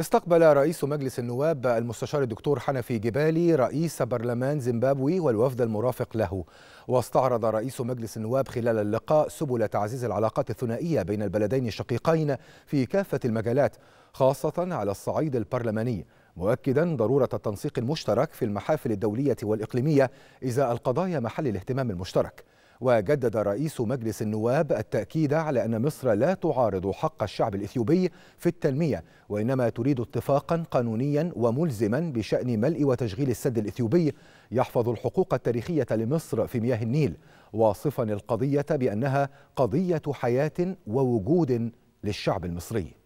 استقبل رئيس مجلس النواب المستشار الدكتور حنفي جبالي رئيس برلمان زيمبابوي والوفد المرافق له واستعرض رئيس مجلس النواب خلال اللقاء سبل تعزيز العلاقات الثنائية بين البلدين الشقيقين في كافة المجالات خاصة على الصعيد البرلماني مؤكدا ضرورة التنسيق المشترك في المحافل الدولية والإقليمية إزاء القضايا محل الاهتمام المشترك وجدد رئيس مجلس النواب التأكيد على أن مصر لا تعارض حق الشعب الإثيوبي في التنمية وإنما تريد اتفاقا قانونيا وملزما بشأن ملء وتشغيل السد الإثيوبي يحفظ الحقوق التاريخية لمصر في مياه النيل واصفا القضية بأنها قضية حياة ووجود للشعب المصري